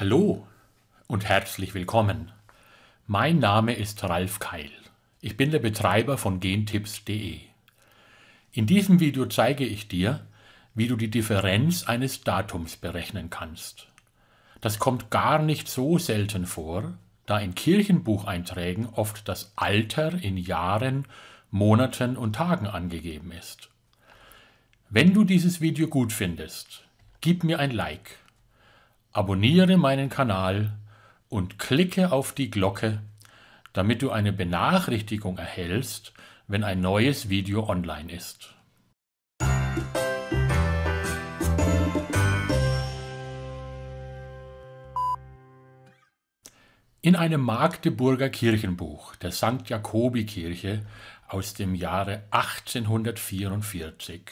Hallo und herzlich willkommen. Mein Name ist Ralf Keil. Ich bin der Betreiber von gentipps.de. In diesem Video zeige ich dir, wie du die Differenz eines Datums berechnen kannst. Das kommt gar nicht so selten vor, da in Kirchenbucheinträgen oft das Alter in Jahren, Monaten und Tagen angegeben ist. Wenn du dieses Video gut findest, gib mir ein Like Abonniere meinen Kanal und klicke auf die Glocke, damit du eine Benachrichtigung erhältst, wenn ein neues Video online ist. In einem Magdeburger Kirchenbuch der St. Jakobi Kirche aus dem Jahre 1844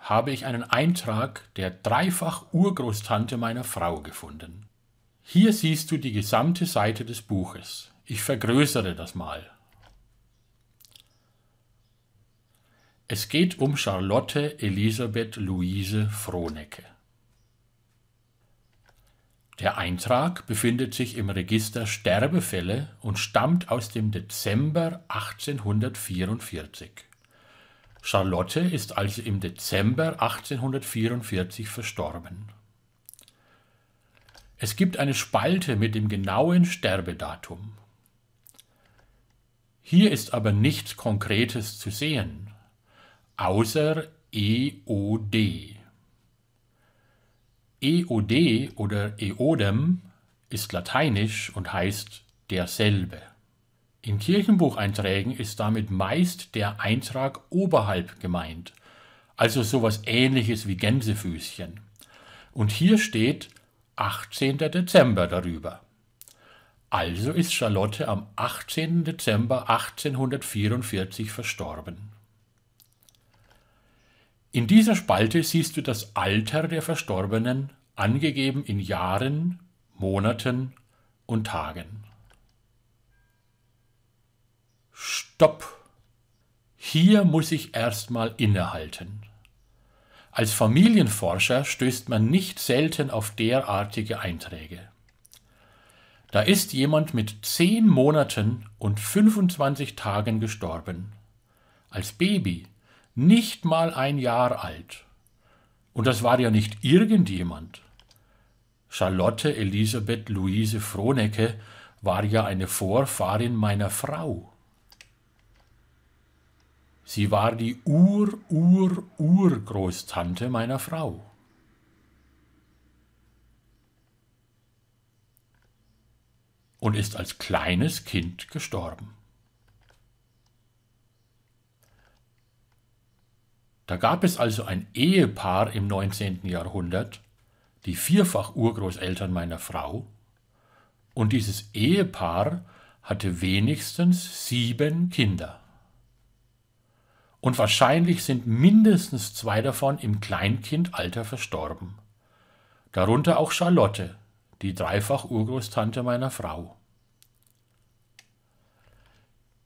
habe ich einen Eintrag der dreifach Urgroßtante meiner Frau gefunden. Hier siehst du die gesamte Seite des Buches. Ich vergrößere das mal. Es geht um Charlotte Elisabeth Luise Frohnecke. Der Eintrag befindet sich im Register Sterbefälle und stammt aus dem Dezember 1844. Charlotte ist also im Dezember 1844 verstorben. Es gibt eine Spalte mit dem genauen Sterbedatum. Hier ist aber nichts Konkretes zu sehen, außer EOD. EOD oder EODem e e ist lateinisch und heißt derselbe. In Kirchenbucheinträgen ist damit meist der Eintrag oberhalb gemeint, also sowas ähnliches wie Gänsefüßchen. Und hier steht 18. Dezember darüber. Also ist Charlotte am 18. Dezember 1844 verstorben. In dieser Spalte siehst du das Alter der Verstorbenen, angegeben in Jahren, Monaten und Tagen. Stopp! Hier muss ich erstmal innehalten. Als Familienforscher stößt man nicht selten auf derartige Einträge. Da ist jemand mit zehn Monaten und 25 Tagen gestorben. Als Baby, nicht mal ein Jahr alt. Und das war ja nicht irgendjemand. Charlotte Elisabeth Luise Fronecke war ja eine Vorfahrin meiner Frau. Sie war die Ur-Ur-Urgroßtante meiner Frau. Und ist als kleines Kind gestorben. Da gab es also ein Ehepaar im 19. Jahrhundert, die vierfach Urgroßeltern meiner Frau, und dieses Ehepaar hatte wenigstens sieben Kinder und wahrscheinlich sind mindestens zwei davon im Kleinkindalter verstorben. Darunter auch Charlotte, die dreifach Urgroßtante meiner Frau.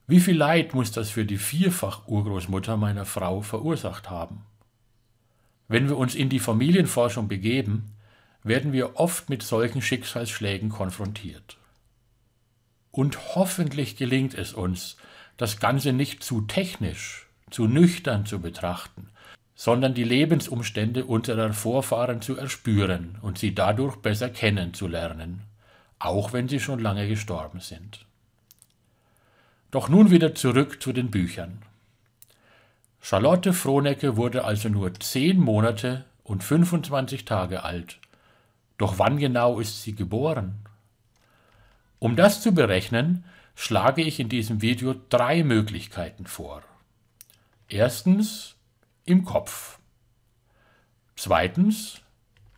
Wie viel Leid muss das für die vierfach Urgroßmutter meiner Frau verursacht haben? Wenn wir uns in die Familienforschung begeben, werden wir oft mit solchen Schicksalsschlägen konfrontiert. Und hoffentlich gelingt es uns, das Ganze nicht zu technisch zu nüchtern zu betrachten, sondern die Lebensumstände unserer Vorfahren zu erspüren und sie dadurch besser kennenzulernen, auch wenn sie schon lange gestorben sind. Doch nun wieder zurück zu den Büchern. Charlotte Frohnecke wurde also nur zehn Monate und 25 Tage alt. Doch wann genau ist sie geboren? Um das zu berechnen, schlage ich in diesem Video drei Möglichkeiten vor. Erstens im Kopf. Zweitens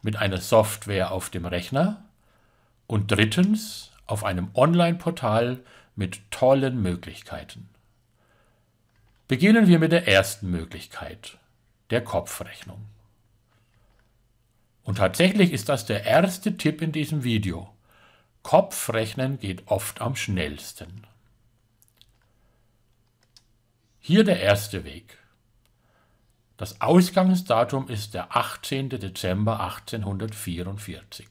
mit einer Software auf dem Rechner. Und drittens auf einem Online-Portal mit tollen Möglichkeiten. Beginnen wir mit der ersten Möglichkeit, der Kopfrechnung. Und tatsächlich ist das der erste Tipp in diesem Video. Kopfrechnen geht oft am schnellsten. Hier der erste Weg. Das Ausgangsdatum ist der 18. Dezember 1844.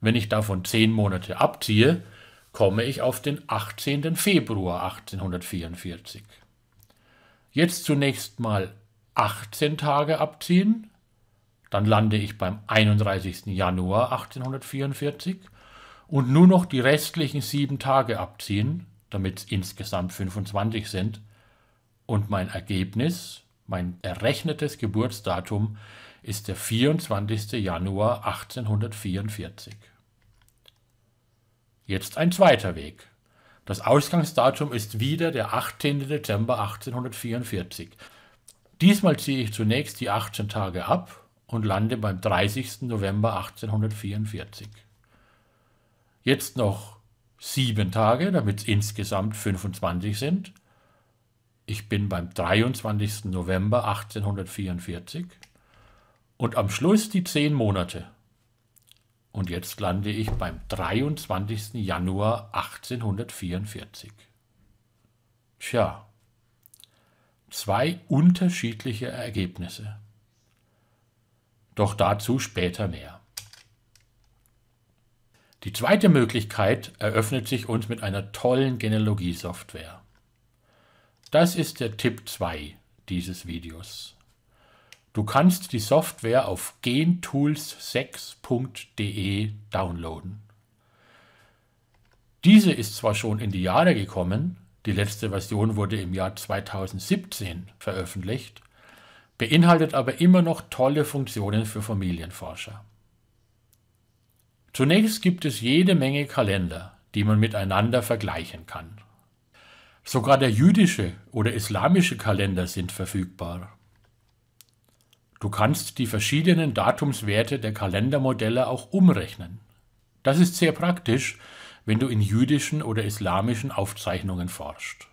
Wenn ich davon zehn Monate abziehe, komme ich auf den 18. Februar 1844. Jetzt zunächst mal 18 Tage abziehen, dann lande ich beim 31. Januar 1844 und nur noch die restlichen sieben Tage abziehen, damit es insgesamt 25 sind. Und mein Ergebnis, mein errechnetes Geburtsdatum ist der 24. Januar 1844. Jetzt ein zweiter Weg. Das Ausgangsdatum ist wieder der 18. Dezember 1844. Diesmal ziehe ich zunächst die 18 Tage ab und lande beim 30. November 1844. Jetzt noch sieben Tage, damit es insgesamt 25 sind. Ich bin beim 23. November 1844 und am Schluss die zehn Monate. Und jetzt lande ich beim 23. Januar 1844. Tja, zwei unterschiedliche Ergebnisse. Doch dazu später mehr. Die zweite Möglichkeit eröffnet sich uns mit einer tollen Genealogie-Software. Das ist der Tipp 2 dieses Videos. Du kannst die Software auf gentools6.de downloaden. Diese ist zwar schon in die Jahre gekommen, die letzte Version wurde im Jahr 2017 veröffentlicht, beinhaltet aber immer noch tolle Funktionen für Familienforscher. Zunächst gibt es jede Menge Kalender, die man miteinander vergleichen kann. Sogar der jüdische oder islamische Kalender sind verfügbar. Du kannst die verschiedenen Datumswerte der Kalendermodelle auch umrechnen. Das ist sehr praktisch, wenn du in jüdischen oder islamischen Aufzeichnungen forschst.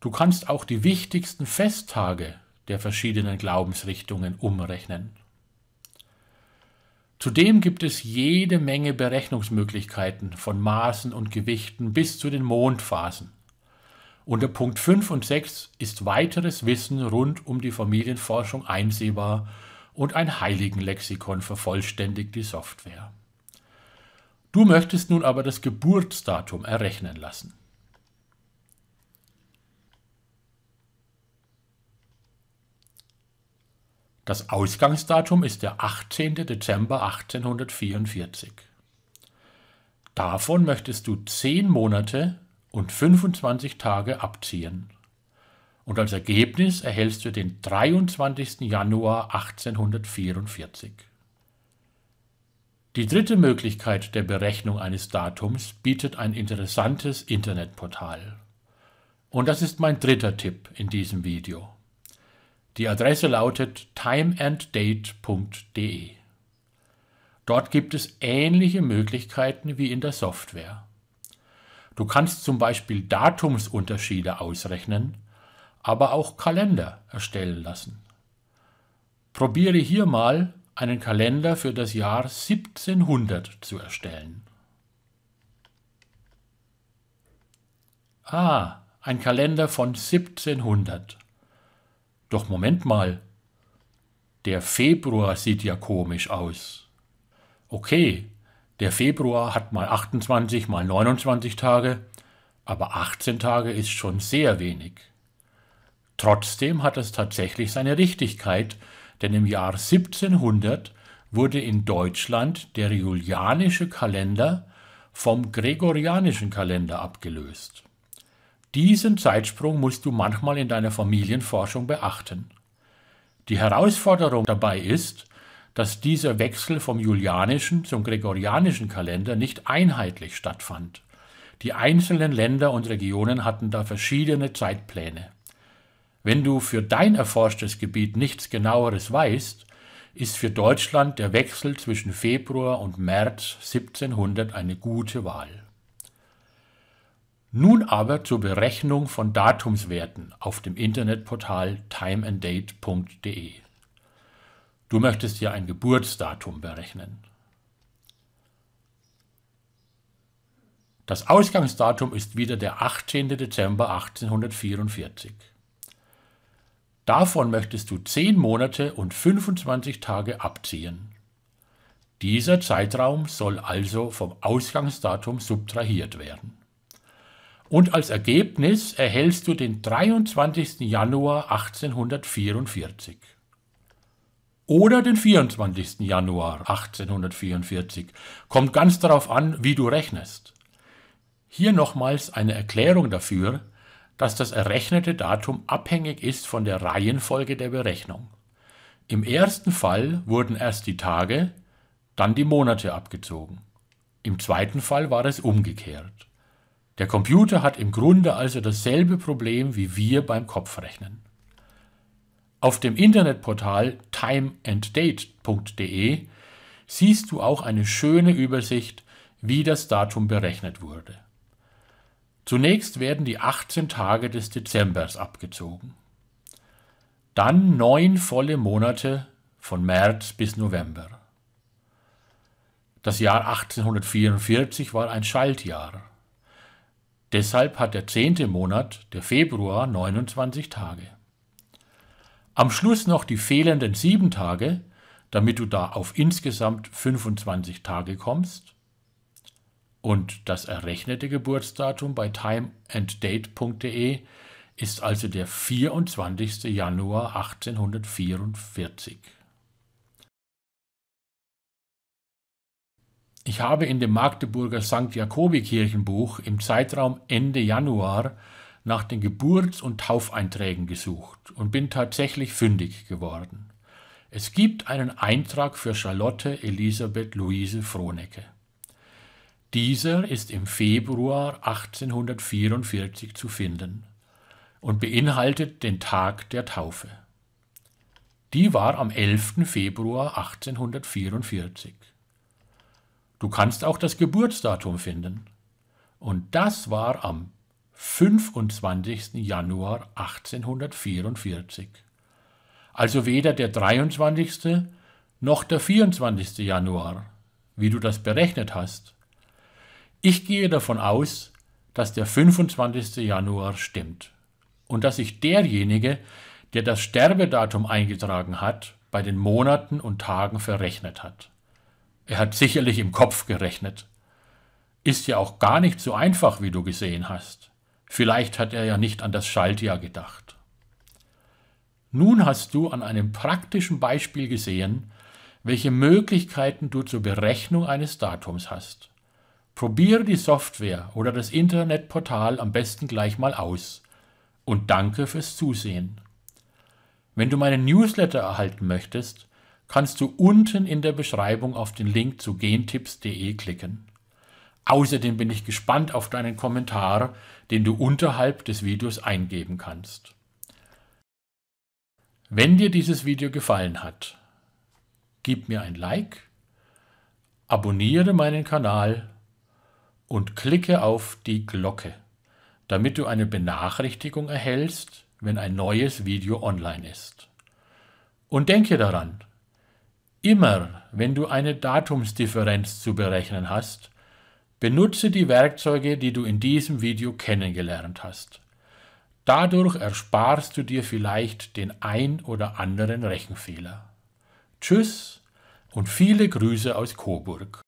Du kannst auch die wichtigsten Festtage der verschiedenen Glaubensrichtungen umrechnen. Zudem gibt es jede Menge Berechnungsmöglichkeiten von Maßen und Gewichten bis zu den Mondphasen. Unter Punkt 5 und 6 ist weiteres Wissen rund um die Familienforschung einsehbar und ein Heiligenlexikon vervollständigt die Software. Du möchtest nun aber das Geburtsdatum errechnen lassen. Das Ausgangsdatum ist der 18. Dezember 1844. Davon möchtest du 10 Monate und 25 Tage abziehen. Und als Ergebnis erhältst du den 23. Januar 1844. Die dritte Möglichkeit der Berechnung eines Datums bietet ein interessantes Internetportal. Und das ist mein dritter Tipp in diesem Video. Die Adresse lautet timeanddate.de. Dort gibt es ähnliche Möglichkeiten wie in der Software. Du kannst zum Beispiel Datumsunterschiede ausrechnen, aber auch Kalender erstellen lassen. Probiere hier mal, einen Kalender für das Jahr 1700 zu erstellen. Ah, ein Kalender von 1700. Doch Moment mal, der Februar sieht ja komisch aus. Okay, der Februar hat mal 28, mal 29 Tage, aber 18 Tage ist schon sehr wenig. Trotzdem hat es tatsächlich seine Richtigkeit, denn im Jahr 1700 wurde in Deutschland der julianische Kalender vom gregorianischen Kalender abgelöst. Diesen Zeitsprung musst du manchmal in deiner Familienforschung beachten. Die Herausforderung dabei ist, dass dieser Wechsel vom julianischen zum gregorianischen Kalender nicht einheitlich stattfand. Die einzelnen Länder und Regionen hatten da verschiedene Zeitpläne. Wenn du für dein erforschtes Gebiet nichts genaueres weißt, ist für Deutschland der Wechsel zwischen Februar und März 1700 eine gute Wahl. Nun aber zur Berechnung von Datumswerten auf dem Internetportal timeanddate.de. Du möchtest hier ein Geburtsdatum berechnen. Das Ausgangsdatum ist wieder der 18. Dezember 1844. Davon möchtest du 10 Monate und 25 Tage abziehen. Dieser Zeitraum soll also vom Ausgangsdatum subtrahiert werden und als Ergebnis erhältst du den 23. Januar 1844 oder den 24. Januar 1844. Kommt ganz darauf an, wie du rechnest. Hier nochmals eine Erklärung dafür, dass das errechnete Datum abhängig ist von der Reihenfolge der Berechnung. Im ersten Fall wurden erst die Tage, dann die Monate abgezogen. Im zweiten Fall war es umgekehrt. Der Computer hat im Grunde also dasselbe Problem wie wir beim Kopfrechnen. Auf dem Internetportal timeanddate.de siehst du auch eine schöne Übersicht, wie das Datum berechnet wurde. Zunächst werden die 18 Tage des Dezembers abgezogen. Dann neun volle Monate von März bis November. Das Jahr 1844 war ein Schaltjahr. Deshalb hat der zehnte Monat, der Februar, 29 Tage. Am Schluss noch die fehlenden sieben Tage, damit du da auf insgesamt 25 Tage kommst. Und das errechnete Geburtsdatum bei timeanddate.de ist also der 24. Januar 1844. Ich habe in dem Magdeburger St. Jakobi Kirchenbuch im Zeitraum Ende Januar nach den Geburts- und Taufeinträgen gesucht und bin tatsächlich fündig geworden. Es gibt einen Eintrag für Charlotte Elisabeth Luise Frohnecke. Dieser ist im Februar 1844 zu finden und beinhaltet den Tag der Taufe. Die war am 11. Februar 1844. Du kannst auch das Geburtsdatum finden. Und das war am 25. Januar 1844. Also weder der 23. noch der 24. Januar, wie du das berechnet hast. Ich gehe davon aus, dass der 25. Januar stimmt und dass sich derjenige, der das Sterbedatum eingetragen hat, bei den Monaten und Tagen verrechnet hat. Er hat sicherlich im Kopf gerechnet. Ist ja auch gar nicht so einfach, wie du gesehen hast. Vielleicht hat er ja nicht an das Schaltjahr gedacht. Nun hast du an einem praktischen Beispiel gesehen, welche Möglichkeiten du zur Berechnung eines Datums hast. Probiere die Software oder das Internetportal am besten gleich mal aus. Und danke fürs Zusehen. Wenn du meinen Newsletter erhalten möchtest, kannst du unten in der Beschreibung auf den Link zu gentipps.de klicken. Außerdem bin ich gespannt auf deinen Kommentar, den du unterhalb des Videos eingeben kannst. Wenn dir dieses Video gefallen hat, gib mir ein Like, abonniere meinen Kanal und klicke auf die Glocke, damit du eine Benachrichtigung erhältst, wenn ein neues Video online ist. Und denke daran, Immer, wenn du eine Datumsdifferenz zu berechnen hast, benutze die Werkzeuge, die du in diesem Video kennengelernt hast. Dadurch ersparst du dir vielleicht den ein oder anderen Rechenfehler. Tschüss und viele Grüße aus Coburg.